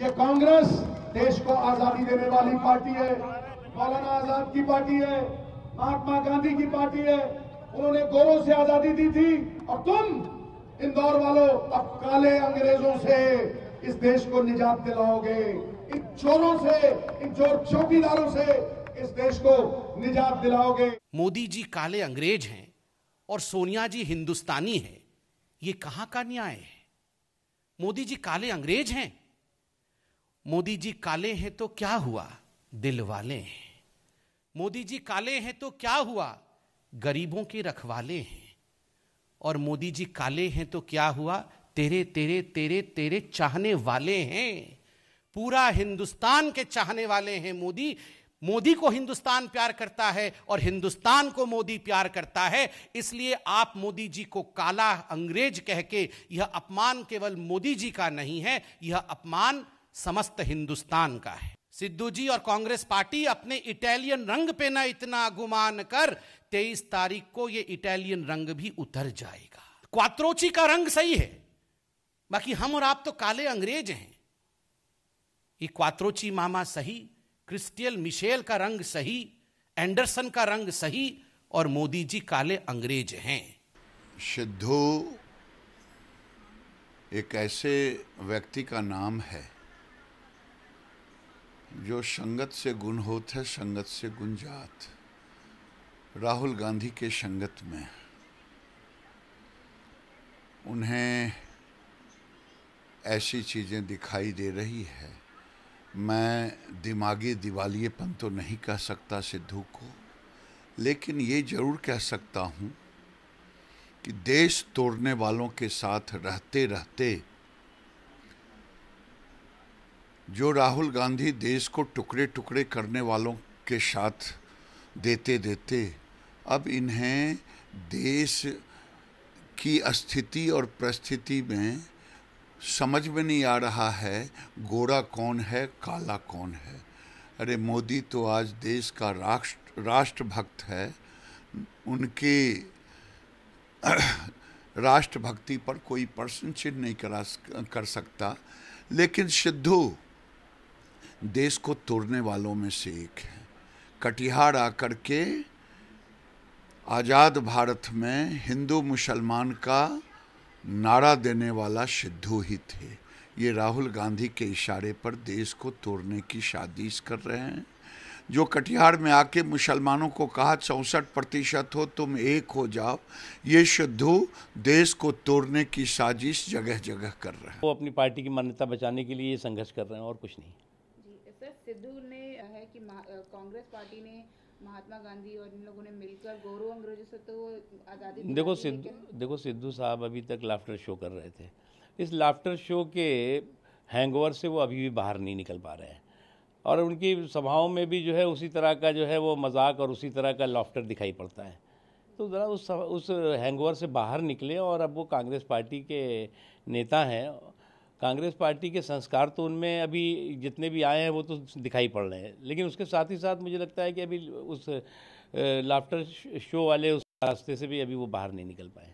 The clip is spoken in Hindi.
ये कांग्रेस देश को आजादी देने वाली पार्टी है मौलाना आजाद की पार्टी है महात्मा गांधी की पार्टी है उन्होंने गोरों से आजादी दी थी और तुम इंदौर वालों अब काले अंग्रेजों से इस देश को निजात दिलाओगे इन चोरों से इन चोर चौकीदारों से इस देश को निजात दिलाओगे मोदी जी काले अंग्रेज हैं और सोनिया जी हिंदुस्तानी है ये कहां का न्याय है मोदी जी काले अंग्रेज हैं मोदी जी काले हैं तो क्या हुआ दिल वाले हैं मोदी जी काले हैं तो क्या हुआ गरीबों के रखवाले हैं और मोदी जी काले हैं तो क्या हुआ तेरे तेरे तेरे तेरे चाहने वाले हैं पूरा हिंदुस्तान के चाहने वाले हैं मोदी मोदी को हिंदुस्तान प्यार करता है और हिंदुस्तान को मोदी प्यार करता है इसलिए आप मोदी जी को काला अंग्रेज कह के यह अपमान केवल मोदी जी का नहीं है यह अपमान समस्त हिंदुस्तान का है सिद्धू जी और कांग्रेस पार्टी अपने इटालियन रंग पे ना इतना गुमान कर तेईस तारीख को ये इटालियन रंग भी उतर जाएगा क्वात्रोची का रंग सही है बाकी हम और आप तो काले अंग्रेज हैं ये क्वात्रोची मामा सही क्रिस्टियल मिशेल का रंग सही एंडरसन का रंग सही और मोदी जी काले अंग्रेज हैं सिद्धू एक ऐसे व्यक्ति का नाम है जो संगत से गुण होते हैं संगत से गुण जात राहुल गांधी के संगत में उन्हें ऐसी चीज़ें दिखाई दे रही है मैं दिमागी दिवालीपन तो नहीं कह सकता सिद्धू को लेकिन ये ज़रूर कह सकता हूँ कि देश तोड़ने वालों के साथ रहते रहते जो राहुल गांधी देश को टुकड़े टुकड़े करने वालों के साथ देते देते अब इन्हें देश की स्थिति और परिस्थिति में समझ में नहीं आ रहा है गोरा कौन है काला कौन है अरे मोदी तो आज देश का राष्ट्र राष्ट्रभक्त है उनके राष्ट्रभक्ति पर कोई प्रश्न चिन्ह नहीं करा कर सकता लेकिन सिद्धू देश को तोड़ने वालों में से एक है कटिहार आकर के आज़ाद भारत में हिंदू मुसलमान का नारा देने वाला सिद्धू ही थे ये राहुल गांधी के इशारे पर देश को तोड़ने की साजिश कर रहे हैं जो कटिहार में आके मुसलमानों को कहा चौंसठ प्रतिशत हो तुम एक हो जाओ ये सिद्धू देश को तोड़ने की साजिश जगह जगह कर रहे हैं वो अपनी पार्टी की मान्यता बचाने के लिए ये संघर्ष कर रहे हैं और कुछ नहीं सिद्धू ने है कि कांग्रेस पार्टी ने महात्मा गांधी और इन लोगों ने मिलकर गोरो अंग्रेजों से तो आज़ादी देखो सिद्धू देखो सिद्धू साहब अभी तक लाफ्टर शो कर रहे थे इस लाफ्टर शो के हैंगओवर से वो अभी भी बाहर नहीं निकल पा रहे हैं और उनकी सभाओं में भी जो है उसी तरह का जो है वो मजाक और उसी तरह का लाफ्टर दिखाई पड़ता है तो ज़रा उस उस हैंगओवर से बाहर निकले और अब वो कांग्रेस पार्टी के नेता हैं कांग्रेस पार्टी के संस्कार तो उनमें अभी जितने भी आए हैं वो तो दिखाई पड़ रहे हैं लेकिन उसके साथ ही साथ मुझे लगता है कि अभी उस लाफ्टर शो वाले उस रास्ते से भी अभी वो बाहर नहीं निकल पाए